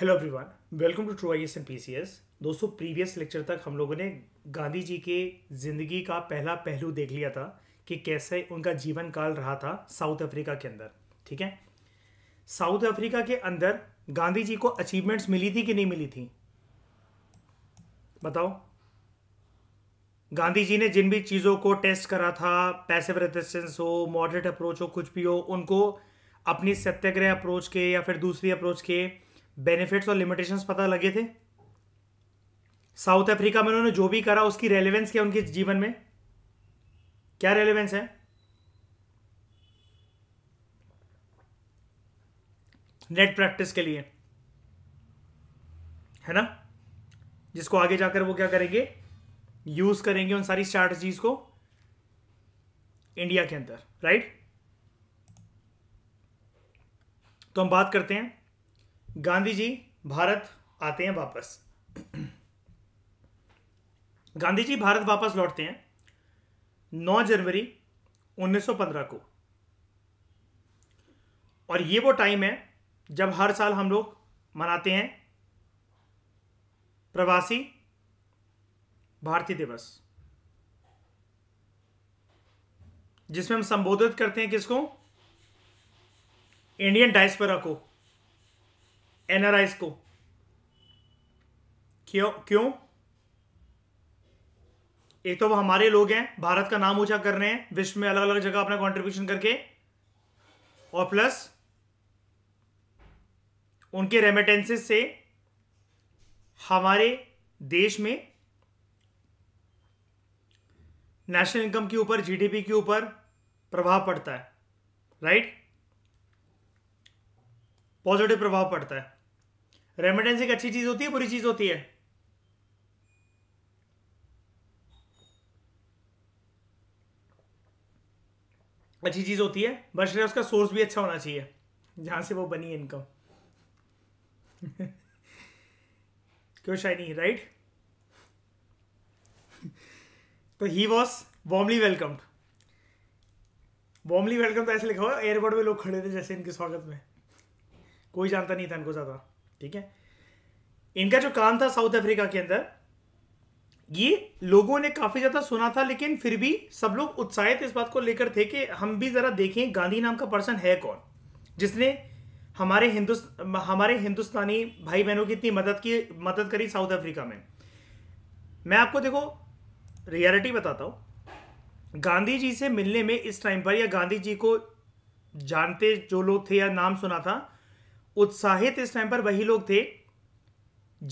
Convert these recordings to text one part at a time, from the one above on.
hello everyone welcome to true I S and P C S दोस्तों previous lecture तक हम लोगों ने गांधी जी के ज़िंदगी का पहला पहलू देख लिया था कि कैसे उनका जीवन काल रहा था साउथ अफ्रीका के अंदर ठीक है साउथ अफ्रीका के अंदर गांधी जी को अचीवमेंट्स मिली थी कि नहीं मिली थी बताओ गांधी जी ने जिन भी चीज़ों को टेस्ट करा था पैसिव रेजिस्टेंस हो मॉडरेट अप्रोच हो कुछ भी हो उनको अपनी सत्याग्रह अप्रोच के या फिर दूसरी अप्रोच के बेनिफिट्स और लिमिटेशंस पता लगे थे साउथ अफ्रीका में उन्होंने जो भी करा उसकी रेलेवेंस क्या उनके जीवन में क्या रेलेवेंस है नेट प्रैक्टिस के लिए है ना जिसको आगे जाकर वो क्या करेंगे यूज करेंगे उन सारी स्ट्रैटेजीज को इंडिया के अंदर राइट तो हम बात करते हैं गांधी जी भारत आते हैं वापस गांधी जी भारत वापस लौटते हैं 9 जनवरी 1915 को और ये वो टाइम है जब हर साल हम लोग मनाते हैं प्रवासी भारतीय दिवस जिसमें हम संबोधित करते हैं किसको इंडियन डायस्पोरा को एनआरआईस को क्यों क्यों एक तो वो हमारे लोग हैं भारत का नाम ऊंचा कर रहे हैं विश्व में अलग अलग जगह अपना कंट्रीब्यूशन करके और प्लस उनके रेमिटेंसेस से हमारे देश में नेशनल इनकम के ऊपर जीडीपी के ऊपर प्रभाव पड़ता है राइट पॉजिटिव प्रभाव पड़ता है रेमिटेंस एक अच्छी चीज होती है बुरी चीज होती है अच्छी चीज होती है बस उसका सोर्स भी अच्छा होना चाहिए जहां से वो बनी है इनकम क्यों शाइनी राइट तो he was warmly welcomed warmly welcome तो ऐसे लिखा हुआ एयरपोर्ट में लोग खड़े थे जैसे इनके स्वागत में कोई जानता नहीं था इनको ज्यादा ठीक है इनका जो काम था साउथ अफ्रीका के अंदर ये लोगों ने काफी ज्यादा सुना था लेकिन फिर भी सब लोग उत्साहित इस बात को लेकर थे कि हम भी जरा देखें गांधी नाम का पर्सन है कौन जिसने हमारे हिंदुस्त हमारे हिंदुस्तानी भाई बहनों की इतनी मदद की मदद करी साउथ अफ्रीका में मैं आपको देखो रियलिटी बताता हूँ गांधी जी से मिलने में इस टाइम पर या गांधी जी को जानते जो लोग थे या नाम सुना था उत्साहित इस टाइम पर वही लोग थे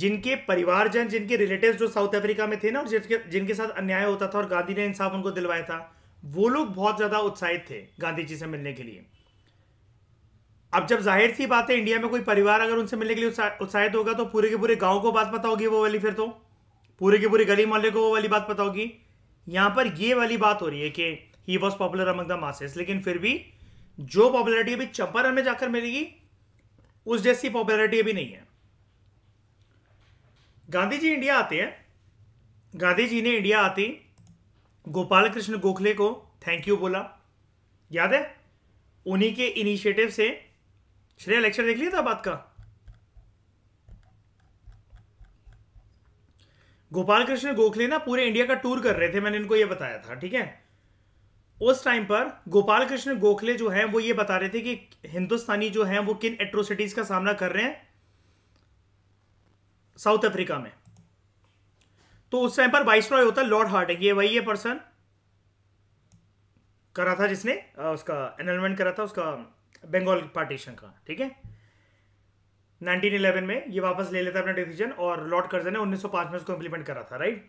जिनके परिवारजन जिनके रिलेटिव जो साउथ अफ्रीका में थे ना और जिनके जिनके साथ अन्याय होता था और गांधी ने इंसाफ उनको दिलवाया था वो लोग बहुत ज़्यादा उत्साहित थे गांधी जी से मिलने के लिए अब जब जाहिर सी बात है इंडिया में कोई परिवार अगर उनसे मिलने के लिए उत्साहित होगा तो पूरे के पूरे गांव को बात पता होगी वो वाली फिर तो पूरे के पूरे गली मोहल्ले को वो वाली बात पता होगी यहां पर ये वाली बात हो रही है कि he was popular among the masses लेकिन फिर भी जो पॉपुलरिटी अभी चंपारण में जाकर मिलेगी उस जैसी पॉपुलरिटी अभी नहीं है गांधी जी इंडिया आते हैं गांधी जी ने इंडिया आते गोपाल कृष्ण गोखले को थैंक यू बोला याद है उन्हीं के इनिशिएटिव से श्रेय लेक्चर देख लिया था बात का गोपाल कृष्ण गोखले ना पूरे इंडिया का टूर कर रहे थे मैंने इनको यह बताया था ठीक है उस टाइम पर गोपाल कृष्ण गोखले जो हैं वो ये बता रहे थे कि हिंदुस्तानी जो हैं वो किन एट्रोसिटीज का सामना कर रहे हैं साउथ अफ्रीका में तो उस टाइम पर वाइस रॉय होता लॉर्ड हार्डिंग ये वही है पर्सन करा था जिसने उसका एनलमेंट करा था उसका बंगाल पार्टीशन का ठीक है 1911 में ये वापस ले लेता अपना डिसीजन और लॉर्ड कर्जन ने 1905 में उसको इंप्लीमेंट करा था राइट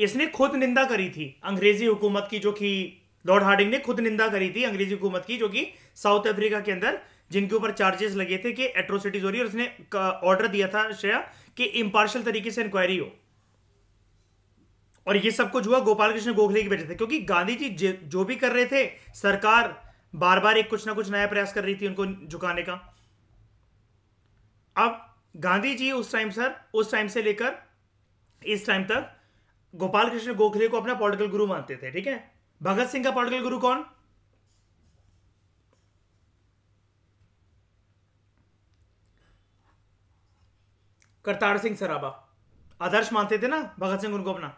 इसने खुद निंदा करी थी अंग्रेजी हुकूमत की जो कि लॉर्ड हार्डिंग ने खुद निंदा करी थी अंग्रेजी हुकूमत की जो कि साउथ अफ्रीका के अंदर जिनके ऊपर चार्जेस लगे थे कि एट्रोसिटीज हो रही और उसने ऑर्डर uh, दिया था श्रेया कि इम्पार्शल तरीके से इंक्वायरी हो और ये सब कुछ हुआ गोपाल कृष्ण गोखले की वजह से क्योंकि गांधी जी जो भी कर रहे थे सरकार बार बार एक कुछ ना कुछ नया प्रयास कर रही थी उनको झुकाने का अब गांधी जी उस टाइम सर उस टाइम से लेकर इस टाइम तक गोपाल कृष्ण गोखले को अपना पॉलिटिकल गुरु मानते थे ठीक है भगत सिंह का पॉलिटिकल गुरु कौन करतार सिंह सराबा आदर्श मानते थे ना भगत सिंह उनको अपना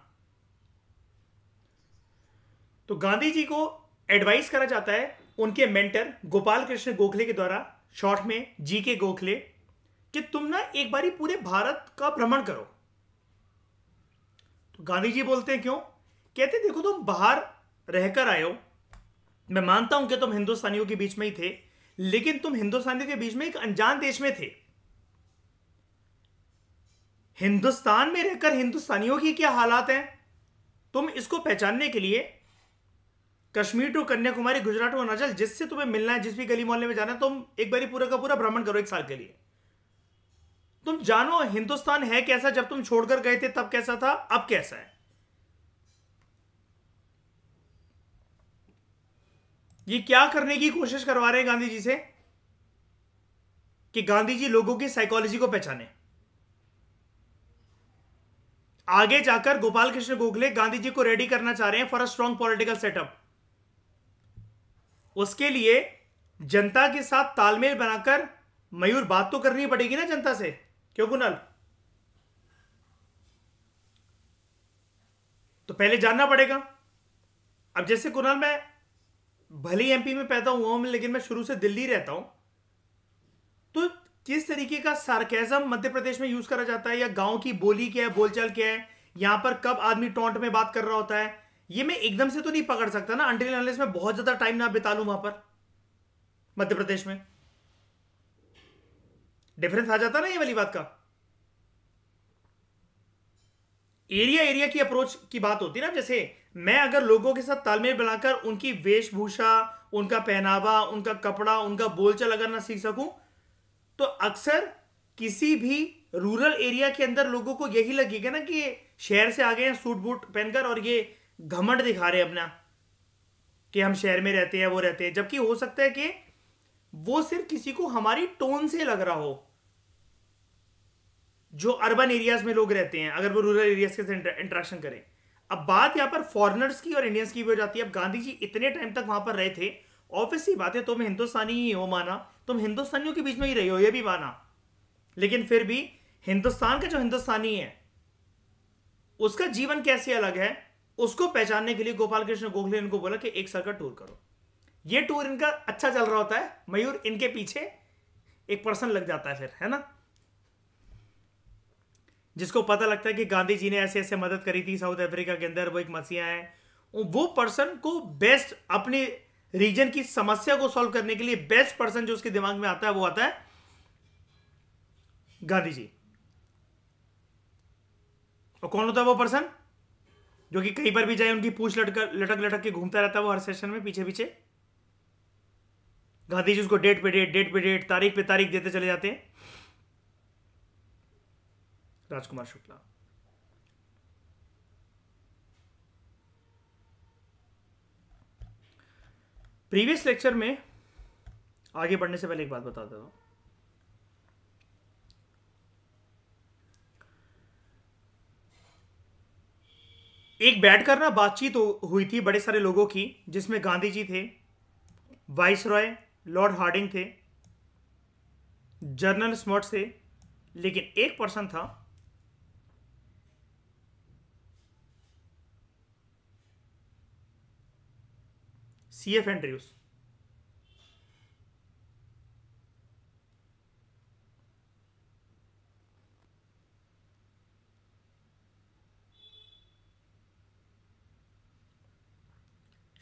तो गांधी जी को एडवाइस करा जाता है उनके मेंटर गोपाल कृष्ण गोखले के द्वारा शॉर्ट में जी के गोखले कि तुम ना एक बारी पूरे भारत का भ्रमण करो तो गांधी जी बोलते हैं क्यों कहते देखो तुम बाहर रहकर आए हो मैं मानता हूं कि तुम हिंदुस्तानियों के बीच में ही थे लेकिन तुम हिंदुस्तानियों के बीच में एक अनजान देश में थे हिंदुस्तान में रहकर हिंदुस्तानियों की क्या हालात हैं तुम इसको पहचानने के लिए कश्मीर टू कन्याकुमारी गुजरात टू अरुणाचल जिससे तुम्हें मिलना है जिस भी गली मोहल्ले में जाना है तुम एक बार पूरा का पूरा भ्रमण करो एक साल के लिए तुम जानो हिंदुस्तान है कैसा जब तुम छोड़कर गए थे तब कैसा था अब कैसा है ये क्या करने की कोशिश करवा रहे हैं गांधी जी से कि गांधी जी लोगों की साइकोलॉजी को पहचाने आगे जाकर गोपाल कृष्ण गोखले गांधी जी को रेडी करना चाह रहे हैं for a strong political setup उसके लिए जनता के साथ तालमेल बनाकर मयूर बात तो करनी पड़ेगी ना जनता से क्यों कुणाल तो पहले जानना पड़ेगा अब जैसे कुणाल मैं भले ही एमपी में पैदा हुआ हूं लेकिन मैं शुरू से दिल्ली रहता हूं तो किस तरीके का सार्केजम मध्य प्रदेश में यूज करा जाता है या गांव की बोली क्या है बोलचाल क्या है यहां पर कब आदमी टोंट में बात कर रहा होता है ये मैं एकदम से तो नहीं पकड़ सकता ना अंटिल में बहुत ज्यादा टाइम ना बिता लू वहां पर मध्य प्रदेश में डिफरेंस आ जाता ना ये वाली बात का एरिया एरिया की अप्रोच की बात होती है ना जैसे मैं अगर लोगों के साथ तालमेल बनाकर उनकी वेशभूषा उनका पहनावा उनका कपड़ा उनका बोलचाल अगर ना सीख सकूं तो अक्सर किसी भी रूरल एरिया के अंदर लोगों को यही लगेगा ना कि शहर से आ गए हैं सूट बूट पहनकर और ये घमंड दिखा रहे हैं अपना कि हम शहर में रहते हैं वो रहते हैं जबकि हो सकता है कि वो सिर्फ किसी को हमारी टोन से लग रहा हो जो अर्बन एरियाज में लोग रहते हैं अगर वो रूरल एरियाज के साथ इंट्रैक्शन करें अब बात यहां पर फॉरनर्स की और इंडियंस की भी हो जाती है अब गांधी जी इतने टाइम तक वहां पर रहे थे ऑब्वियस ही बात है तुम हिंदुस्तानी ही हो माना तुम हिंदुस्तानियों के बीच में ही रहे हो यह भी माना लेकिन फिर भी हिंदुस्तान का जो हिंदुस्तानी है उसका जीवन कैसे अलग है उसको पहचानने के लिए गोपाल कृष्ण गोखले ने उनको बोला कि एक सर का टूर करो ये टूर इनका अच्छा चल रहा होता है मयूर इनके पीछे एक पर्सन लग जाता है फिर है ना जिसको पता लगता है कि गांधी जी ने ऐसे ऐसे मदद करी थी साउथ अफ्रीका के अंदर वो एक मसीहा है वो पर्सन को बेस्ट अपने रीजन की समस्या को सॉल्व करने के लिए बेस्ट पर्सन जो उसके दिमाग में आता है वो आता है गांधी जी और कौन होता है वो पर्सन जो कि कहीं पर भी जाए उनकी पूछ लटक लटक लटक के घूमता रहता है वो हर सेशन में पीछे पीछे गांधी जी उसको डेट पे डेट डेट पे डेट तारीख पे तारीख देते चले जाते हैं राजकुमार शुक्ला प्रीवियस लेक्चर में आगे बढ़ने से पहले एक बात बता देता एक बैठ करना बातचीत हुई थी बड़े सारे लोगों की जिसमें गांधी जी थे वाइस रॉय लॉर्ड हार्डिंग थे जर्नल स्मर्ट थे लेकिन एक पर्सन था सी एफ एंड्रयूस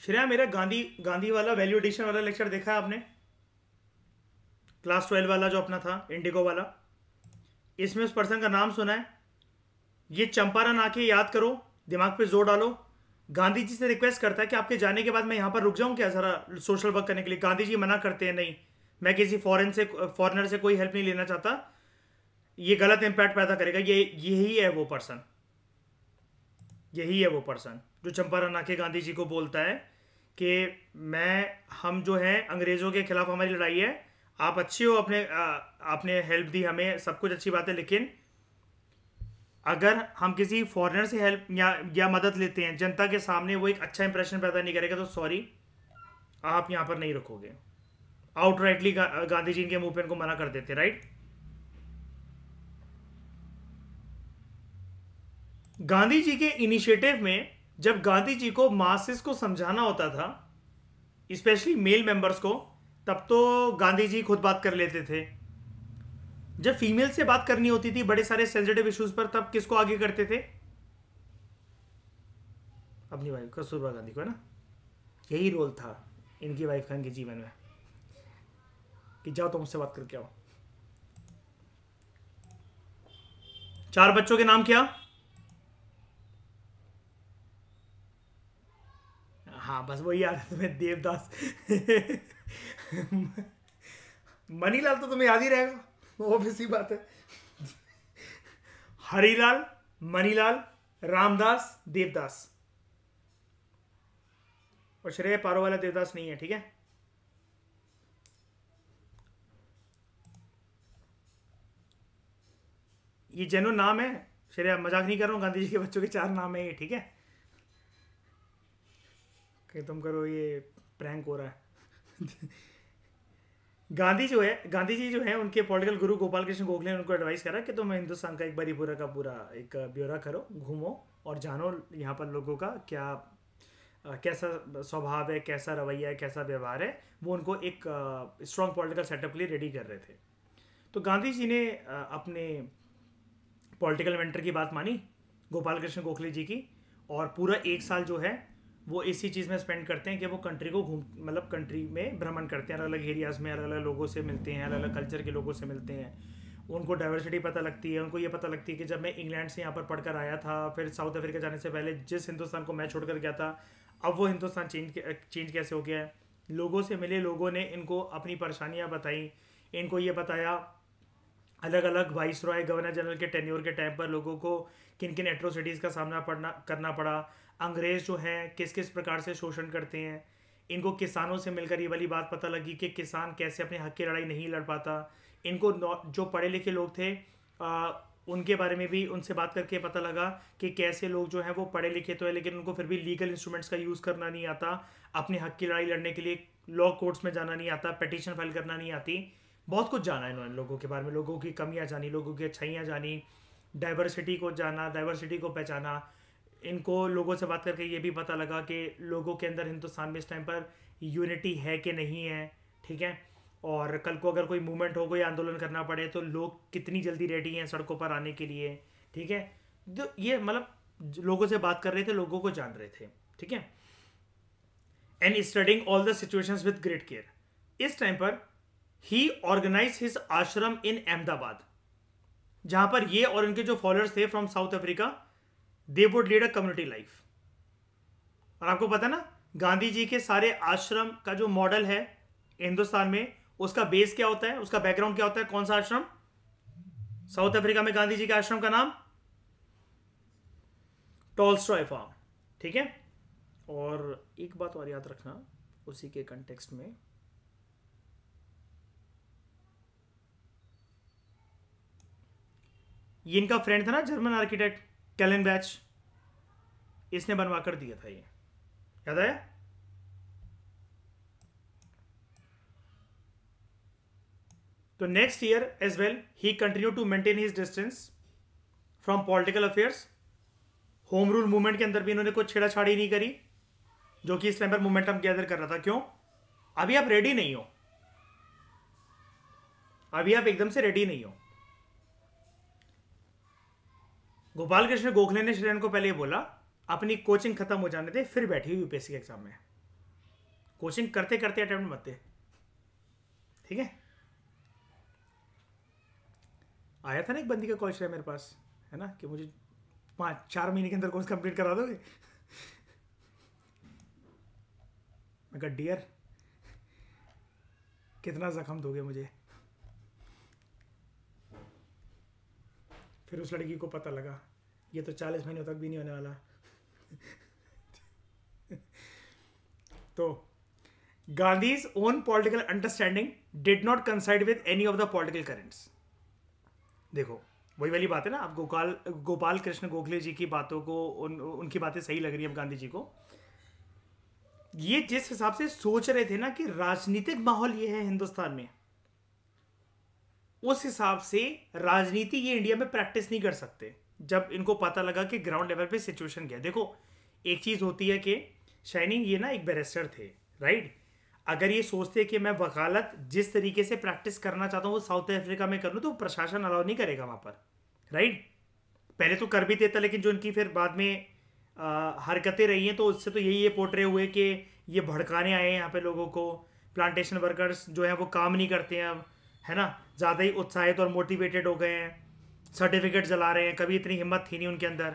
श्रेया मेरा गांधी गांधी वाला वैल्यू एडिशन वाला लेक्चर देखा है आपने क्लास ट्वेल्व वाला जो अपना था इंडिगो वाला इसमें उस पर्सन का नाम सुना है ये चंपारण आके याद करो दिमाग पे जोर डालो गांधी जी से रिक्वेस्ट करता है कि आपके जाने के बाद मैं यहाँ पर रुक जाऊँ क्या जरा सोशल वर्क करने के लिए गांधी जी मना करते हैं नहीं मैं किसी फॉरन से फॉरनर से कोई हेल्प नहीं लेना चाहता ये गलत इम्पैक्ट पैदा करेगा ये यही है वो पर्सन यही है वो पर्सन जो चंपारण आके गांधी जी को बोलता है कि मैं हम जो हैं अंग्रेज़ों के खिलाफ हमारी लड़ाई है आप अच्छे हो अपने आपने हेल्प दी हमें सब कुछ अच्छी बात है लेकिन अगर हम किसी फॉरेनर से हेल्प या या मदद लेते हैं जनता के सामने वो एक अच्छा इंप्रेशन पैदा नहीं करेगा तो सॉरी आप यहाँ पर नहीं रखोगे आउटराइटली गा, गांधी जी के मूवमेंट को मना कर देते राइट गांधी जी के इनिशिएटिव में जब गांधी जी को मासिस को समझाना होता था स्पेशली मेल मेंबर्स को तब तो गांधी जी खुद बात कर लेते थे जब फीमेल से बात करनी होती थी बड़े सारे सेंसिटिव इश्यूज पर तब किसको आगे करते थे अपनी वाइफ कस्तूरबा गांधी को है ना यही रोल था इनकी वाइफ का इनके जीवन में कि जाओ तो मुझसे बात करके आओ चार बच्चों के नाम क्या हाँ बस वही याद है तुम्हें देवदास मनीलाल तो तुम्हें याद ही रहेगा वो भी सी बात है हरिलाल मनीलाल रामदास देवदास और श्रेय पारो वाला देवदास नहीं है ठीक है ये जेनो नाम है श्रेय मजाक नहीं कर रहा हूं गांधी जी के बच्चों के चार नाम है ये ठीक है कि तुम करो ये प्रैंक हो रहा है गांधी जो है गांधी जी जो है उनके पॉलिटिकल गुरु गोपाल कृष्ण गोखले ने उनको एडवाइस करा कि तुम तो हिंदुस्तान का एक बारी पूरा का पूरा एक ब्यौरा करो घूमो और जानो यहाँ पर लोगों का क्या कैसा स्वभाव है कैसा रवैया है कैसा व्यवहार है वो उनको एक स्ट्रॉन्ग पॉलिटिकल सेटअप के लिए रेडी कर रहे थे तो गांधी जी ने अपने पॉलिटिकल वेंटर की बात मानी गोपाल कृष्ण गोखले जी की और पूरा एक साल जो है वो इसी चीज़ में स्पेंड करते हैं कि वो कंट्री को घूम मतलब कंट्री में भ्रमण करते हैं अलग अलग एरियाज़ में अलग अलग लोगों से मिलते हैं अलग अलग कल्चर के लोगों से मिलते हैं उनको डाइवर्सिटी पता लगती है उनको ये पता लगती है कि जब मैं इंग्लैंड से यहाँ पर पढ़कर आया था फिर साउथ अफ्रीका जाने से पहले जिस हिंदुस्तान को मैं छोड़ कर गया था अब वो हिंदुस्तान चेंज चेंज कैसे हो गया है लोगों से मिले लोगों ने इनको अपनी परेशानियाँ बताई इनको ये बताया अलग अलग वाइस रॉय गवर्नर जनरल के टेन्योर के टाइम पर लोगों को किन किन एट्रोसिटीज़ का सामना पड़ना करना पड़ा अंग्रेज़ जो हैं किस किस प्रकार से शोषण करते हैं इनको किसानों से मिलकर ये वाली बात पता लगी कि किसान कैसे अपने हक की लड़ाई नहीं लड़ पाता इनको जो पढ़े लिखे लोग थे आ, उनके बारे में भी उनसे बात करके पता लगा कि कैसे लोग जो हैं वो पढ़े लिखे तो है लेकिन उनको फिर भी लीगल इंस्ट्रूमेंट्स का यूज़ करना नहीं आता अपने हक की लड़ाई लड़ने के लिए लॉ कोर्ट्स में जाना नहीं आता पटिशन फाइल करना नहीं आती बहुत कुछ जाना इन्होंने लोगों के बारे में लोगों की कमियाँ जानी लोगों की अच्छाइयाँ जानी डाइवर्सिटी को जाना डाइवर्सिटी को पहचाना इनको लोगों से बात करके ये भी पता लगा कि लोगों के अंदर हिंदुस्तान में इस टाइम पर यूनिटी है कि नहीं है ठीक है और कल को अगर कोई मूवमेंट हो कोई आंदोलन करना पड़े तो लोग कितनी जल्दी रेडी हैं सड़कों पर आने के लिए ठीक है तो ये मतलब लोगों से बात कर रहे थे लोगों को जान रहे थे ठीक है and studying all the situation with great care इस टाइम पर ही ऑर्गेनाइज हिज आश्रम इन अहमदाबाद जहां पर ये और इनके जो फॉलोअर्स थे from South Africa they would lead a community life और आपको पता ना गांधी जी के सारे आश्रम का जो मॉडल है हिंदुस्तान में उसका बेस क्या होता है उसका बैकग्राउंड क्या होता है कौन सा आश्रम साउथ अफ्रीका में गांधी जी के आश्रम का नाम टोल फार्म ठीक है और एक बात और याद रखना उसी के कंटेक्स्ट में ये इनका फ्रेंड था ना जर्मन आर्किटेक्ट कैलन बैच इसने बनवा कर दिया था ये याद आया तो next year as well he continue to maintain his distance from political affairs home rule movement के अंदर भी इन्होंने कुछ छेड़ाछाड़ी नहीं करी जो कि इस टाइम पर मोमेंटम गैदर कर रहा था क्यों अभी आप रेडी नहीं हो अभी आप एकदम से रेडी नहीं हो गोपाल कृष्ण गोखले ने स्टूडेंट को पहले बोला अपनी कोचिंग खत्म हो जाने दे फिर बैठी हुई यूपीएससी के एग्जाम में कोचिंग करते करते अटेम्प्ट मत दे ठीक है आया था ना एक बंदी का कॉल मेरे पास है ना कि मुझे पाँच चार महीने के अंदर कोर्स कंप्लीट करा दोगे मैं डियर कितना जख्म दोगे मुझे फिर उस लड़की को पता लगा ये तो चालीस महीनों तक भी नहीं होने वाला तो Gandhi's own political understanding did not coincide with any of the political currents देखो वही वाली बात है ना आप गोपाल गोपाल कृष्ण गोखले जी की बातों को उन, उनकी बातें सही लग रही है गांधी जी को ये जिस हिसाब से सोच रहे थे ना कि राजनीतिक माहौल ये है हिंदुस्तान में उस हिसाब से राजनीति ये इंडिया में प्रैक्टिस नहीं कर सकते जब इनको पता लगा कि ग्राउंड लेवल पे सिचुएशन क्या है देखो एक चीज़ होती है कि शाइनिंग ये ना एक बैरिस्टर थे राइट अगर ये सोचते कि मैं वकालत जिस तरीके से प्रैक्टिस करना चाहता हूँ वो साउथ अफ्रीका में कर लूँ तो प्रशासन अलाउ नहीं करेगा वहाँ पर राइट पहले तो कर भी देता लेकिन जो इनकी फिर बाद में हरकतें रही हैं तो उससे तो यही ये पोटरे हुए कि ये भड़काने आए हैं यहाँ पे लोगों को प्लांटेशन वर्कर्स जो हैं वो काम नहीं करते हैं अब है ना ज़्यादा ही उत्साहित और मोटिवेटेड हो गए हैं सर्टिफिकेट जला रहे हैं कभी इतनी हिम्मत थी नहीं उनके अंदर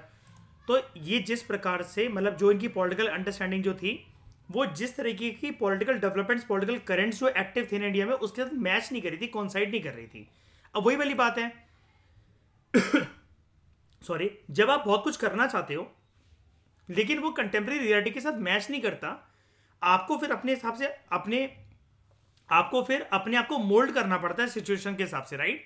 तो ये जिस प्रकार से मतलब जो इनकी पॉलिटिकल अंडरस्टैंडिंग जो थी वो जिस तरीके की पॉलिटिकल डेवलपमेंट्स पॉलिटिकल करेंट्स जो एक्टिव थे इंडिया में उसके साथ मैच नहीं कर रही थी कॉन्साइड नहीं कर रही थी अब वही वाली बात है सॉरी जब आप बहुत कुछ करना चाहते हो लेकिन वो कंटेम्प्रेरी रियलिटी के साथ मैच नहीं करता आपको फिर अपने हिसाब से अपने आपको फिर अपने आप को मोल्ड करना पड़ता है सिचुएशन के हिसाब से राइट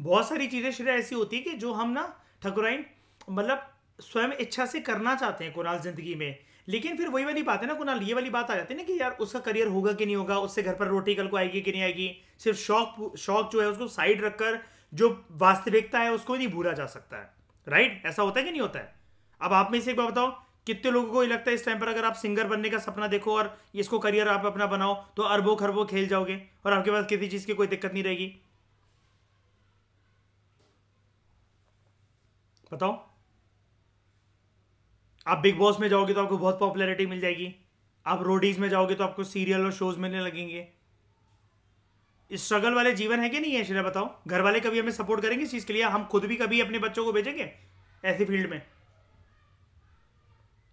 बहुत सारी चीज़ें श्रेय ऐसी होती है कि जो हम ना ठकुराइन मतलब स्वयं इच्छा से करना चाहते हैं कुणाल जिंदगी में लेकिन फिर वही वाली बात है ना कुणाल ये वाली बात आ जाती है ना कि यार उसका करियर होगा कि नहीं होगा उससे घर पर रोटी कल को आएगी कि नहीं आएगी सिर्फ शौक शौक जो है उसको साइड रखकर जो वास्तविकता है उसको नहीं भूला जा सकता है राइट ऐसा होता है कि नहीं होता है अब आप में से एक बार बताओ कितने लोगों को ये लगता है इस टाइम पर अगर आप सिंगर बनने का सपना देखो और इसको करियर आप अपना बनाओ तो अरबों खरबों खेल जाओगे और आपके पास किसी चीज़ की कोई दिक्कत नहीं रहेगी बताओ आप बिग बॉस में जाओगे तो आपको बहुत पॉपुलैरिटी मिल जाएगी आप रोडीज में जाओगे तो आपको सीरियल और शोज मिलने लगेंगे स्ट्रगल वाले जीवन है कि नहीं है श्रेया बताओ घर वाले कभी हमें सपोर्ट करेंगे इस चीज़ के लिए हम खुद भी कभी अपने बच्चों को भेजेंगे ऐसी फील्ड में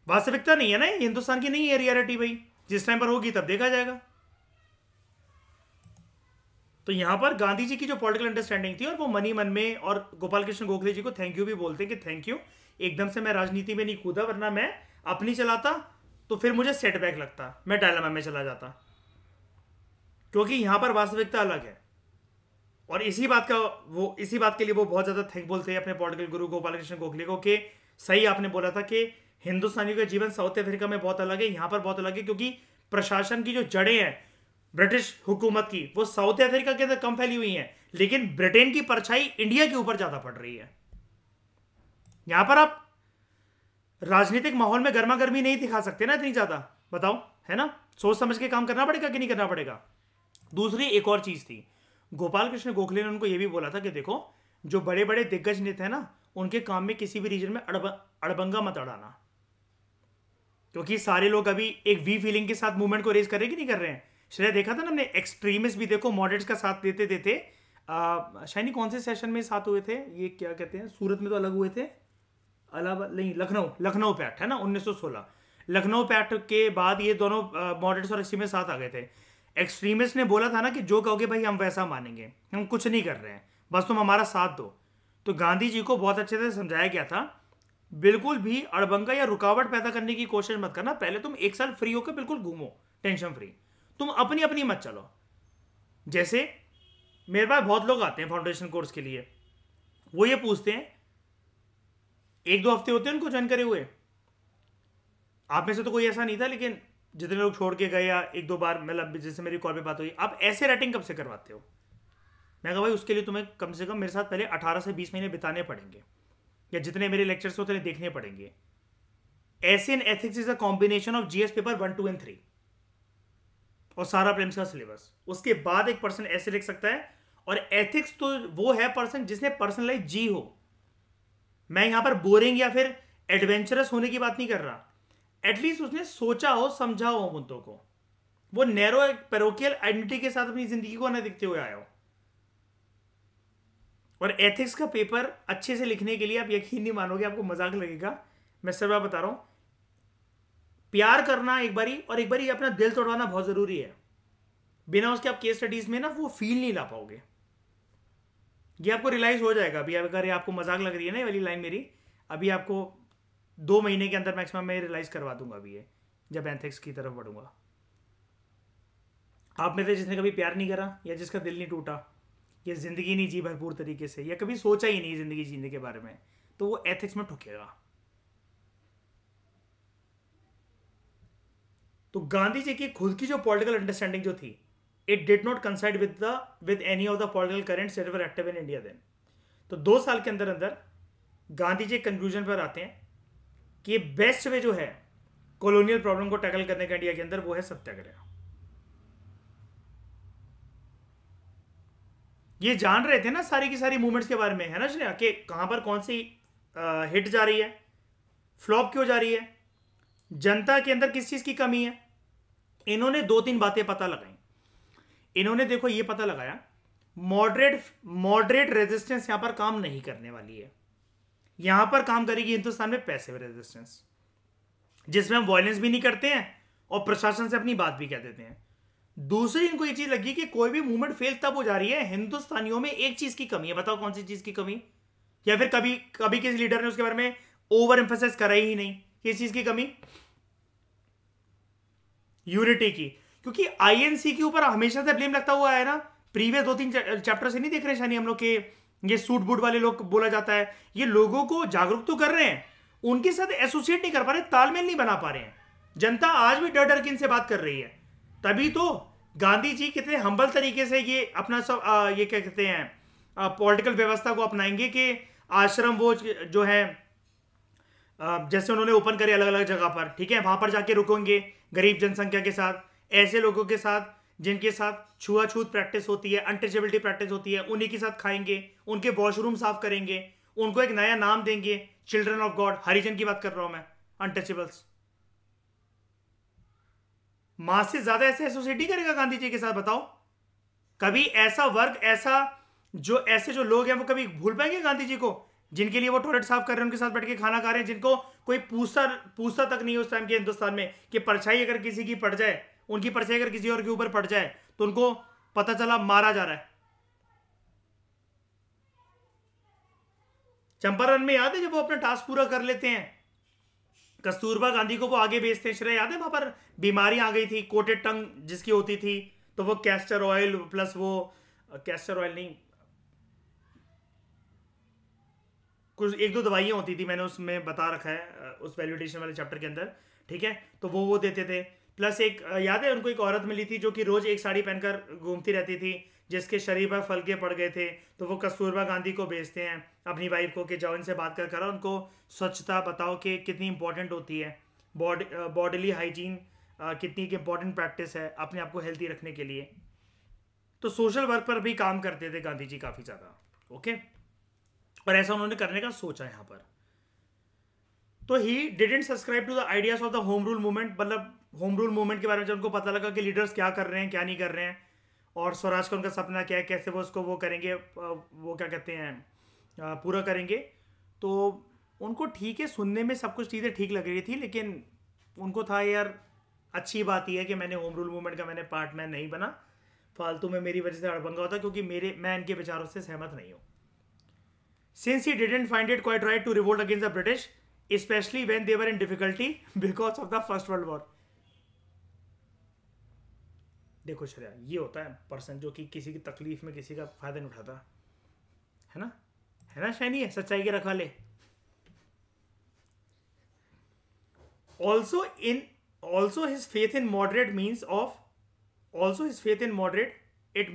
वास्तविकता नहीं है ना हिंदुस्तान की नहीं है रियलिटी भाई जिस टाइम पर होगी तब देखा जाएगा तो यहां पर गांधी जी की जो पॉलिटिकल अंडरस्टैंडिंग थी और वो मनी मन में और गोपाल कृष्ण गोखले जी को थैंक यू भी बोलते हैं कि थैंक यू एकदम से मैं राजनीति में नहीं कूदा वरना मैं अपनी चलाता तो फिर मुझे सेटबैक लगता मैं डायलामा में चला जाता क्योंकि यहां पर वास्तविकता अलग है और इसी बात का वो इसी बात के लिए वो बहुत ज़्यादा बोलते थे अपने पॉलिटिकल गुरु गोपाल कृष्ण गोखले को कि सही आपने बोला था कि हिंदुस्तानियों का जीवन साउथ अफ्रीका में बहुत अलग है यहाँ पर बहुत अलग है क्योंकि प्रशासन की जो जड़ें हैं ब्रिटिश हुकूमत की वो साउथ अफ्रीका के अंदर कम फैली हुई हैं लेकिन ब्रिटेन की परछाई इंडिया के ऊपर ज्यादा पड़ रही है यहां पर आप राजनीतिक माहौल में गर्मा गर्मी नहीं दिखा सकते ना इतनी ज्यादा बताओ है ना सोच समझ के काम करना पड़ेगा कि नहीं करना पड़ेगा दूसरी एक और चीज थी गोपाल कृष्ण गोखले ने उनको यह भी बोला था कि देखो जो बड़े बड़े दिग्गज नेता है ना उनके काम में किसी भी रीजन में अड़ब अड़बंगा मत अड़ाना क्योंकि सारे लोग अभी एक वी फीलिंग के साथ मूवमेंट को रेज कर रहे कि नहीं कर रहे हैं श्रेया देखा था ना हमने एक्सट्रीमिस्ट भी देखो मॉडर्ट्स का साथ देते देते शाइनी कौन से सेशन में साथ हुए थे ये क्या कहते हैं सूरत में तो अलग हुए थे अलाहाबाद नहीं लखनऊ लखनऊ पैक्ट है ना 1916 लखनऊ पैक्ट के बाद ये दोनों मॉडर्ट्स और एक्सट्रीमिस्ट साथ आ गए थे एक्सट्रीमिस्ट ने बोला था ना कि जो कहोगे भाई हम वैसा मानेंगे हम कुछ नहीं कर रहे हैं बस तुम हमारा साथ दो तो गांधी जी को बहुत अच्छे से समझाया गया था बिल्कुल भी अड़बंगा या रुकावट पैदा करने की कोशिश मत करना पहले तुम एक साल फ्री होकर बिल्कुल घूमो टेंशन फ्री तुम अपनी अपनी मत चलो जैसे मेरे पास बहुत लोग आते हैं फाउंडेशन कोर्स के लिए वो ये पूछते हैं एक दो हफ्ते होते हैं उनको ज्वाइन करे हुए आप में से तो कोई ऐसा नहीं था लेकिन जितने लोग छोड़ के गए या एक दो बार मतलब जैसे मेरी कॉल पे बात हुई आप ऐसे राइटिंग कब से करवाते हो मैं कहा भाई उसके लिए तुम्हें कम से कम मेरे साथ पहले अठारह से बीस महीने बिताने पड़ेंगे या जितने मेरे लेक्चर्स होते हैं देखने पड़ेंगे as an ethics is a combination of GS paper one two and three और सारा प्रेम्स का सिलेबस उसके बाद एक पर्सन ऐसे लिख सकता है और एथिक्स तो वो है पर्सन जिसने पर्सनलाइज जी हो मैं यहां पर बोरिंग या फिर एडवेंचरस होने की बात नहीं कर रहा एटलीस्ट उसने सोचा हो समझा हो मुद्दों को वो नैरो पेरोकियल आइडेंटिटी के साथ अपनी जिंदगी को न दिखते हुए आया हो और एथिक्स का पेपर अच्छे से लिखने के लिए आप यकीन नहीं मानोगे आपको मजाक लगेगा मैं सब बता रहा हूं प्यार करना एक बारी और एक बारी अपना दिल तोड़वाना बहुत ज़रूरी है बिना उसके आप केस स्टडीज में ना वो फील नहीं ला पाओगे ये आपको रियलाइज हो जाएगा अभी अगर ये आपको मजाक लग रही है ना ये वाली लाइन मेरी अभी आपको दो महीने के अंदर मैक्सिमम मैं रियलाइज करवा दूंगा अभी ये जब एंथेक्स की तरफ बढ़ूंगा आप में से तो जिसने कभी प्यार नहीं करा या जिसका दिल नहीं टूटा ये ज़िंदगी नहीं जी भरपूर तरीके से या कभी सोचा ही नहीं ज़िंदगी जीने के बारे में तो वो एथिक्स में ठुकेगा तो गांधी जी की खुद की जो पॉलिटिकल अंडरस्टैंडिंग जो थी it did not coincide with the with any of the political current at active in India then तो दो साल के अंदर अंदर गांधी जी कंक्लूजन पर आते हैं कि बेस्ट वे जो है कॉलोनियल प्रॉब्लम को टैकल करने का इंडिया के अंदर वो है सत्याग्रह ये जान रहे थे ना सारी की सारी मूवमेंट्स के बारे में है ना श्रेया कि कहां पर कौन सी आ, हिट जा रही है फ्लॉप क्यों जा रही है जनता के अंदर किस चीज़ की कमी है इन्होंने दो तीन बातें पता लगाई इन्होंने देखो ये पता लगाया मॉडरेट मॉडरेट रेजिस्टेंस यहां पर काम नहीं करने वाली है यहां पर काम करेगी हिंदुस्तान में पैसिव रेजिस्टेंस जिसमें हम वॉयलेंस भी नहीं करते हैं और प्रशासन से अपनी बात भी कह देते हैं दूसरी इनको एक चीज लगी कि कोई भी मूवमेंट फेल तब हो जा रही है हिंदुस्तानियों में एक चीज की कमी है बताओ कौन सी चीज की कमी या फिर कभी कभी किसी लीडर ने उसके बारे में ओवर एम्फोसाइज करा ही नहीं किस चीज की कमी यूनिटी की क्योंकि आईएनसी के ऊपर हमेशा से ब्लेम लगता हुआ है ना प्रीवियस दो तीन चैप्टर से नहीं देख रहे शानी हम लोग के ये सूट बूट वाले लोग बोला जाता है ये लोगों को जागरूक तो कर रहे हैं उनके साथ एसोसिएट नहीं कर पा रहे तालमेल नहीं बना पा रहे हैं जनता आज भी डर डर के इनसे बात कर रही है तभी तो गांधी जी कितने हम्बल तरीके से ये अपना सब आ, ये क्या कहते हैं पॉलिटिकल व्यवस्था को अपनाएंगे कि आश्रम वो जो है जैसे उन्होंने ओपन करे अलग अलग जगह पर ठीक है वहां पर जाके रुकेंगे गरीब जनसंख्या के साथ ऐसे लोगों के साथ जिनके साथ छुआछूत प्रैक्टिस होती है अनटचेबिलिटी प्रैक्टिस होती है उन्हीं के साथ खाएंगे उनके वॉशरूम साफ करेंगे उनको एक नया नाम देंगे चिल्ड्रन ऑफ गॉड हरिजन की बात कर रहा हूँ मैं अनटचेबल्स मां से ज्यादा ऐसे एसोसिएट ही करेगा गांधी जी के साथ बताओ कभी ऐसा वर्ग ऐसा जो ऐसे जो लोग हैं वो कभी भूल पाएंगे गांधी जी को जिनके लिए वो टॉयलेट साफ कर रहे हैं उनके साथ बैठ के खाना खा रहे हैं जिनको कोई पूछता पूछता तक नहीं है उस टाइम के हिंदुस्तान में कि परछाई अगर किसी की पड़ जाए उनकी परछाई अगर किसी और के ऊपर पड़ जाए तो उनको पता चला मारा जा रहा है चंपारण में याद है जब वो अपना टास्क पूरा कर लेते हैं कस्तूरबा गांधी को वो आगे भेजते श्रेय याद है वहां पर बीमारी आ गई थी कोटेड टंग जिसकी होती थी तो वो कैस्टर ऑयल प्लस वो कैस्टर ऑयल नहीं कुछ एक दो दवाइयां होती थी मैंने उसमें बता रखा है उस वैल्यूटेशन वाले चैप्टर के अंदर ठीक है तो वो वो देते थे प्लस एक याद है उनको एक औरत मिली थी जो कि रोज़ एक साड़ी पहनकर घूमती रहती थी जिसके शरीर पर फलके पड़ गए थे तो वो कस्तूरबा गांधी को भेजते हैं अपनी वाइफ को कि जाओ इनसे बात कर करो उनको स्वच्छता बताओ कि कितनी इंपॉर्टेंट होती है बॉडी बॉडली हाइजीन कितनी एक इम्पॉर्टेंट प्रैक्टिस है अपने आप को हेल्थी रखने के लिए तो सोशल वर्क पर भी काम करते थे गांधी जी काफ़ी ज़्यादा ओके और ऐसा उन्होंने करने का सोचा यहाँ पर तो he didn't subscribe to the ideas of the home rule movement मतलब होम रूल मूवमेंट के बारे में जब उनको पता लगा कि लीडर्स क्या कर रहे हैं क्या नहीं कर रहे हैं और स्वराज का उनका सपना क्या है कैसे वो उसको वो करेंगे वो क्या कहते हैं पूरा करेंगे तो उनको ठीक है सुनने में सब कुछ चीज़ें ठीक लग रही थी लेकिन उनको था यार अच्छी बात यह है कि मैंने होम रूल मूवमेंट का मैंने पार्ट मैं नहीं बना फालतू में मेरी वजह से अड़बंगा होता क्योंकि मेरे मैं इनके विचारों से सहमत नहीं हूँ since he didn't find it quite right to revolt against the British specially when they were in difficulty because of the first world war देखो श्रेया ये होता है पर्सन जो कि किसी की तकलीफ में किसी का फायदा नहीं उठाता है ना है ना शायद है सच्चाई के रखवाले also in also his faith in moderate means of also his faith in moderate it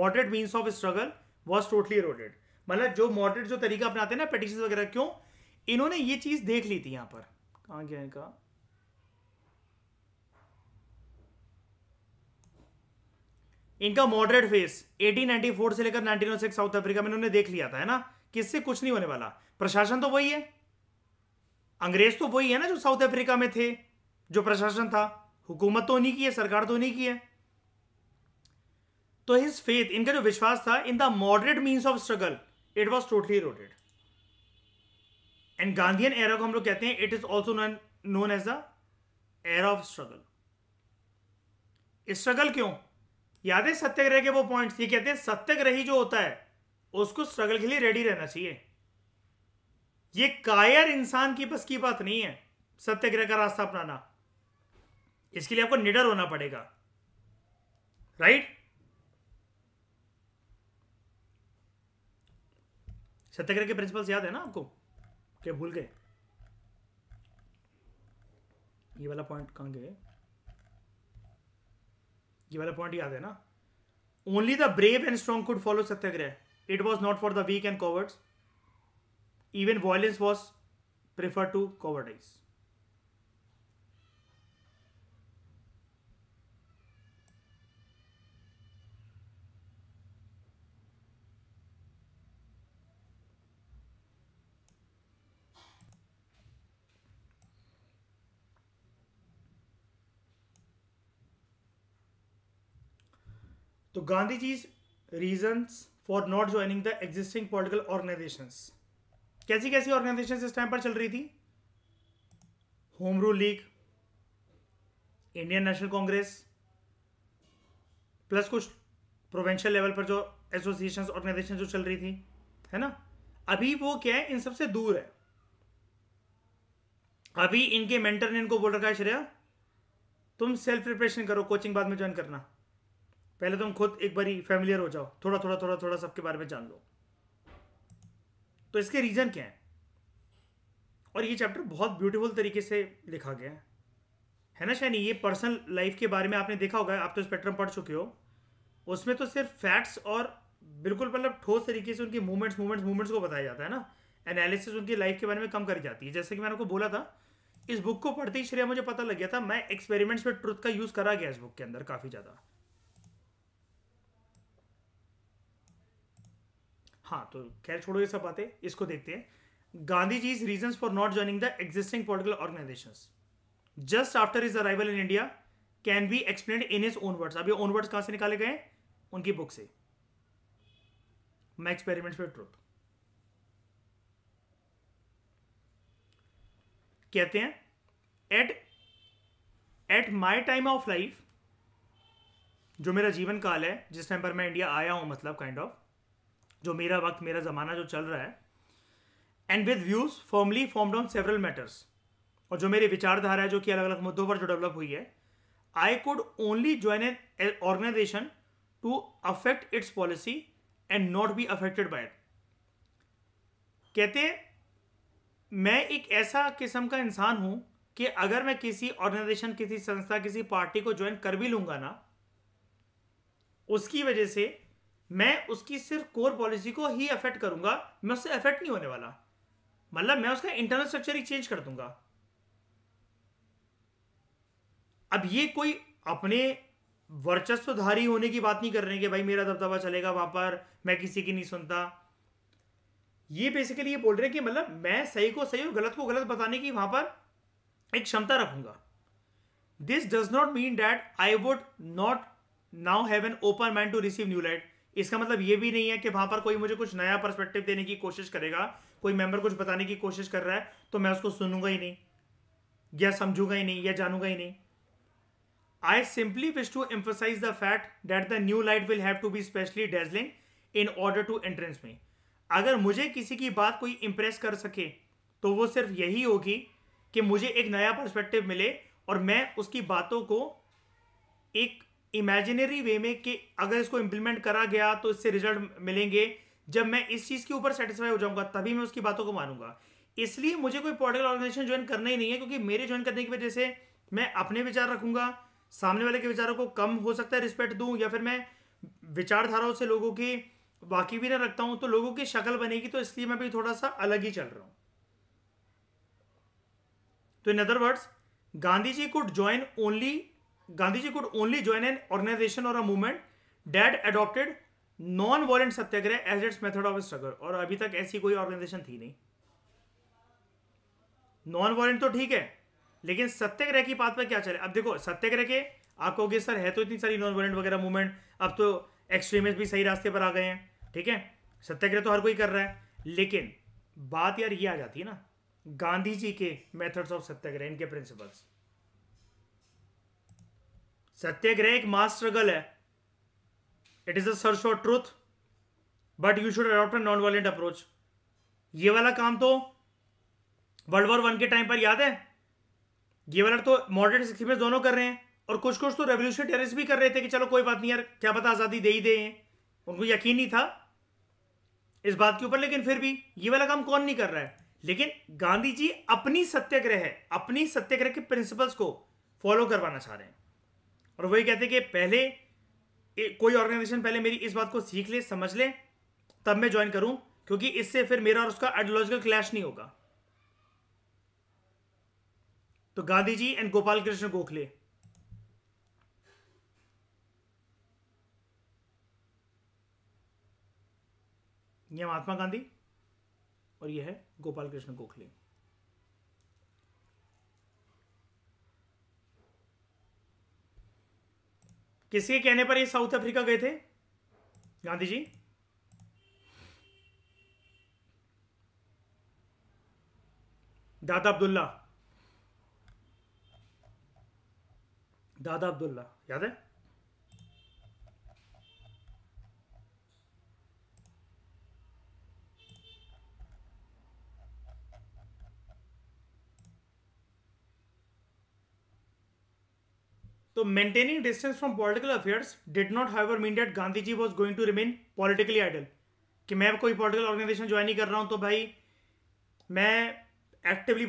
moderate means of struggle was totally eroded मतलब जो मॉडरेट जो तरीका अपनाते हैं ना पेटिशन वगैरह क्यों इन्होंने ये चीज़ देख ली थी यहां पर कहा गया इनका इनका मॉडरेट फेस 1894 से लेकर 1906 साउथ अफ्रीका में इन्होंने देख लिया था है ना किससे कुछ नहीं होने वाला प्रशासन तो वही है अंग्रेज तो वही है ना जो साउथ अफ्रीका में थे जो प्रशासन था हुकूमत तो नहीं की है सरकार तो नहीं की है तो हिज फेथ इनका जो विश्वास था in the moderate means of struggle it was totally rotted and Gandhian era को हम लोग कहते हैं it is also known as the era of struggle struggle क्यों याद है सत्याग्रह के वो पॉइंट्स ये कहते हैं सत्याग्रही जो होता है उसको स्ट्रगल के लिए रेडी रहना चाहिए ये कायर इंसान की बस की बात नहीं है सत्याग्रह का रास्ता अपनाना इसके लिए आपको निडर होना पड़ेगा राइट सत्याग्रह के प्रिंसिपल्स याद है ना आपको क्या भूल गए ये वाला पॉइंट कहां गए ये वाला पॉइंट याद है ना only the brave and strong could follow satyagraha it was not for the weak and cowards even violence was prefer to cowardice तो Gandhi ji reasons for not joining the existing political organisations कैसी कैसी ऑर्गेनाइजेशन इस time पर चल रही थी home rule league Indian National Congress plus कुछ provincial level पर जो एसोसिएशन ऑर्गेनाइजेशन जो चल रही थी है ना अभी वो क्या है इन सबसे दूर है अभी इनके मेंटर ने इनको बोल रखा है श्रेया तुम सेल्फ प्रिपरेशन करो कोचिंग बाद में ज्वाइन करना पहले तुम खुद एक बारी फैमिलियर हो जाओ थोड़ा थोड़ा थोड़ा थोड़ा सबके बारे में जान लो तो इसके रीज़न क्या हैं और ये चैप्टर बहुत ब्यूटीफुल तरीके से लिखा गया है है ना शायद ये पर्सनल लाइफ के बारे में आपने देखा होगा आप तो स्पेक्ट्रम पढ़ चुके हो उसमें तो सिर्फ फैक्ट्स और बिल्कुल मतलब ठोस तरीके से उनके मूवमेंट्स मूवमेंट्स मूवमेंट्स को बताया जाता है ना एनालिसिस उनकी लाइफ के बारे में कम करी जाती है जैसे कि मैंने आपको बोला था इस बुक को पढ़ते ही श्रेया मुझे पता लग गया था मैं एक्सपेरिमेंट्स में ट्रुथ का यूज़ करा गया इस बुक के अंदर काफ़ी ज़्यादा हाँ तो खैर छोड़ो ये सब बातें इसको देखते हैं Gandhi ji is reason for not joining the existing political organisation just after is arrival in India can be explain in is own words अब ये ओन वर्ड्स कहाँ से निकाले गए उनकी बुक से मैं एक्सपेरिमेंट विद ट्रुथ कहते हैं at at my time of life जो मेरा जीवन काल है जिस टाइम पर मैं इंडिया आया हूं मतलब काइंड kind ऑफ of, जो मेरा वक्त मेरा ज़माना जो चल रहा है and with views formally form on several matters और जो मेरी विचारधारा है जो कि अलग अलग मुद्दों पर जो डेवलप हुई है I could only join an organisation to affect its policy and not be affected by कहते मैं एक ऐसा किस्म का इंसान हूँ कि अगर मैं किसी ऑर्गेनाइजेशन किसी संस्था किसी पार्टी को ज्वाइन कर भी लूंगा ना उसकी वजह से मैं उसकी सिर्फ कोर पॉलिसी को ही अफेक्ट करूंगा मैं उससे अफेक्ट नहीं होने वाला मतलब मैं उसका इंटरनल स्ट्रक्चर ही चेंज कर दूंगा अब ये कोई अपने वर्चस्वधारी होने की बात नहीं कर रहे कि भाई मेरा दबदबा चलेगा वहां पर मैं किसी की नहीं सुनता ये बेसिकली ये बोल रहे हैं कि मतलब मैं सही को सही और गलत को गलत बताने की वहां पर एक क्षमता रखूंगा this does not mean that I would not now have an open mind to receive new light इसका मतलब ये भी नहीं है कि वहां पर कोई मुझे कुछ नया पर्सपेक्टिव देने की कोशिश करेगा कोई मेंबर कुछ बताने की कोशिश कर रहा है तो मैं उसको सुनूंगा ही नहीं या समझूंगा ही नहीं या जानूंगा ही नहीं I simply wish to emphasise the fact that the new light will have to be specially dazzling in order to entrance में अगर मुझे किसी की बात कोई इम्प्रेस कर सके तो वो सिर्फ यही होगी कि मुझे एक नया पर्सपेक्टिव मिले और मैं उसकी बातों को एक इमेजिनरी वे में कि अगर इसको इंप्लीमेंट करा गया तो इससे रिजल्ट मिलेंगे जब मैं इस चीज़ के ऊपर सेटिस्फाई हो जाऊंगा तभी मैं उसकी बातों को मानूंगा इसलिए मुझे कोई पॉलिटिकल ऑर्गेनाइजेशन ज्वाइन करना ही नहीं है क्योंकि मेरे ज्वाइन करने की वजह से मैं अपने विचार रखूंगा सामने वाले के विचारों को कम हो सकता है रिस्पेक्ट दूं या फिर मैं विचारधाराओं से लोगों की वाकई भी ना रखता हूं तो लोगों की शक्ल बनेगी तो इसलिए मैं भी थोड़ा सा अलग ही चल रहा हूं तो in other words Gandhi ji could join only Gandhi ji could only join an organisation और a movement that adopted non violent satyagraha as its method of struggle और अभी तक ऐसी कोई ऑर्गेनाइजेशन थी नहीं नॉन वॉलेंट तो ठीक है लेकिन सत्याग्रह की बात पर क्या चले अब देखो सत्याग्रह के आप कहोगे सर है तो इतनी सारी नॉन वॉलेंट वगैरह मूवमेंट अब तो एक्सट्रीमिस्ट भी सही रास्ते पर आ गए हैं ठीक है सत्याग्रह तो हर कोई कर रहा है लेकिन बात यार ये आ जाती है ना गांधी जी के मेथड्स ऑफ सत्याग्रह इनके प्रिंसिपल्स सत्याग्रह एक मास स्ट्रगल है it is a search for truth but you should adopt non violent approach ये वाला काम तो वर्ल्ड वॉर वन के टाइम पर याद है ये वाला तो मॉडरेट एक्सट्रीमिस्ट दोनों कर रहे हैं और कुछ कुछ तो रेवोल्यूशन टेरिस भी कर रहे थे कि चलो कोई बात नहीं यार क्या पता आज़ादी दे ही दे उनको यकीन नहीं था इस बात के ऊपर लेकिन फिर भी ये वाला काम कौन नहीं कर रहा है लेकिन गांधी जी अपनी सत्याग्रह अपनी सत्याग्रह के प्रिंसिपल्स को फॉलो करवाना चाह रहे हैं और वही कहते हैं कि पहले कोई ऑर्गेनाइजेशन पहले मेरी इस बात को सीख ले समझ ले तब मैं ज्वाइन करूं क्योंकि इससे फिर मेरा और उसका आइडियोलॉजिकल क्लैश नहीं होगा तो गांधी जी एंड गोपाल कृष्ण गोखले यह महात्मा गांधी और यह है गोपाल कृष्ण गोखले किसके कहने पर ये साउथ अफ्रीका गए थे गांधी जी दादा अब्दुल्ला दादा अब्दुल्ला याद है तो maintaining distance from political affairs did not however mean that Gandhi ji was going to remain politically idle कि मैं कोई पॉलिटिकल ऑर्गेनाइजेशन ज्वाइन नहीं कर रहा हूँ तो भाई मैं एक्टिवली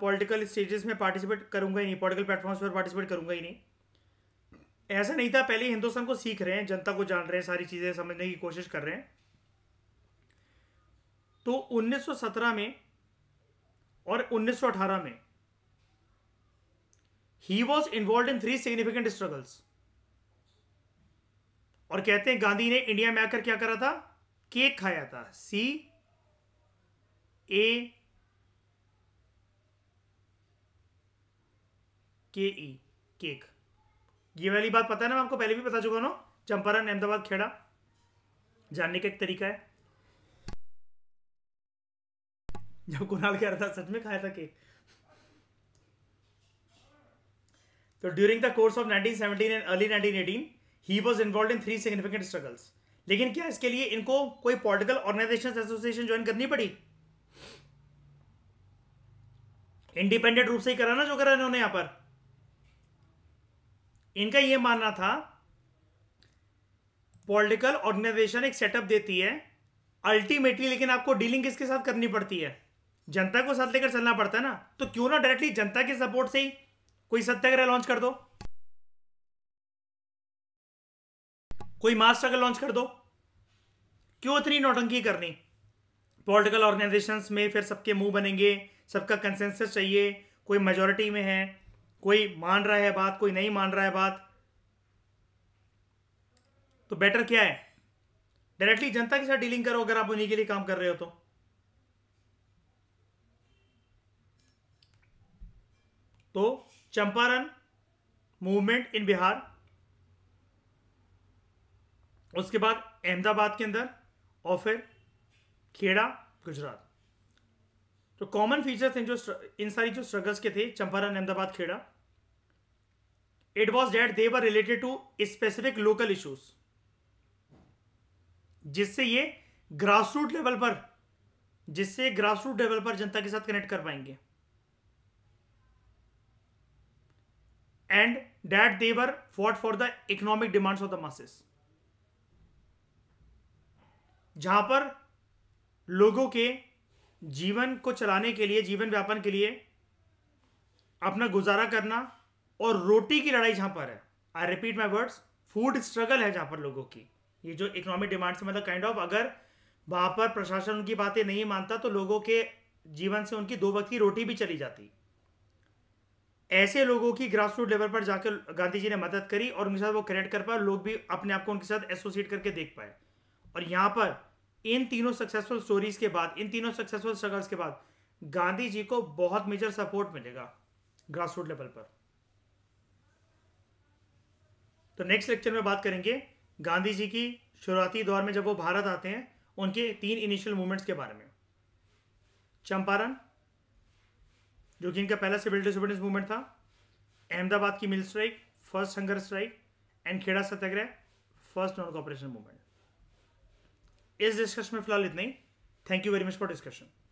पॉलिटिकल स्टेजेस में पार्टिसिपेट करूंगा ही नहीं पॉलिटिकल प्लेटफॉर्म्स पर पार्टिसिपेट करूंगा ही नहीं ऐसा नहीं था पहले हिंदुस्तान को सीख रहे हैं जनता को जान रहे हैं सारी चीज़ें समझने की कोशिश कर रहे हैं तो 1917 में और 1918 में he was involve in three significant struggles और कहते हैं गांधी ने इंडिया में आकर क्या करा था केक खाया था सी ए के ई केक ये वाली बात पता है ना मैं आपको पहले भी बता चुका ना चंपारण अहमदाबाद खेड़ा जानने का एक तरीका है जब कुणाल कह रहा था सच में खाया था केक तो during the course of 1917 and early 1918 he was involve in three significant struggles लेकिन क्या इसके लिए इनको कोई पॉलिटिकल ऑर्गेनाइजेशन एसोसिएशन ज्वाइन करनी पड़ी इंडिपेंडेंट रूप से ही करा ना जो करा इन्होंने यहां पर इनका यह मानना था पॉलिटिकल ऑर्गेनाइजेशन एक सेटअप देती है अल्टीमेटली लेकिन आपको डीलिंग किसके साथ करनी पड़ती है जनता को साथ लेकर चलना पड़ता है ना तो क्यों ना डायरेक्टली जनता के सपोर्ट से ही कोई सत्याग्रह लॉन्च कर दो कोई मास स्ट्रगल लॉन्च कर दो क्यों इतनी नौटंकी करनी पॉलिटिकल ऑर्गेनाइजेशंस में फिर सबके मुंह बनेंगे सबका कंसेंसस चाहिए कोई मेजोरिटी में है कोई मान रहा है बात कोई नहीं मान रहा है बात तो बेटर क्या है डायरेक्टली जनता के साथ डीलिंग करो अगर आप उन्हीं के लिए काम कर रहे हो तो तो चंपारण मूवमेंट इन बिहार उसके बाद अहमदाबाद के अंदर और फिर खेड़ा गुजरात तो कॉमन फीचर्स इन जो इन सारी जो स्ट्रगल्स के थे Champaran Ahmedabad Kheda it was that they were related to specific local issues जिससे ये ग्रासरूट लेवल पर जिससे ग्रासरूट लेवल पर जनता के साथ कनेक्ट कर पाएंगे and that they were fought for the economic demands of the masses जहां पर लोगों के जीवन को चलाने के लिए जीवन व्यापन के लिए अपना गुजारा करना और रोटी की लड़ाई जहां पर है I repeat my words food struggle है जहां पर लोगों की ये जो इकोनॉमिक डिमांड्स मतलब काइंड ऑफ अगर वहां पर प्रशासन उनकी बातें नहीं मानता तो लोगों के जीवन से उनकी दो वक्त की रोटी भी चली जाती ऐसे लोगों की ग्रास रूट लेवल पर जाकर गांधी जी ने मदद करी और उनके साथ वो कनेक्ट कर पाए लोग भी अपने आप को उनके साथ एसोसिएट करके देख पाए और यहाँ पर इन तीनों सक्सेसफुल स्टोरीज के बाद इन तीनों सक्सेसफुल स्ट्रगल्स के बाद गांधी जी को बहुत मेजर सपोर्ट मिलेगा ग्रास रूट लेवल पर तो नेक्स्ट लेक्चर में बात करेंगे गांधी जी की शुरुआती दौर में जब वो भारत आते हैं उनके तीन इनिशियल मूवमेंट्स के बारे में चंपारण जो कि इनका पहला सिविल डिसोबिडेंस मूवमेंट था अहमदाबाद की mill strike first hunger strike and Kheda satyagraha first non cooperation movement इस डिस्कशन में फिलहाल इतना ही thank you very much for discussion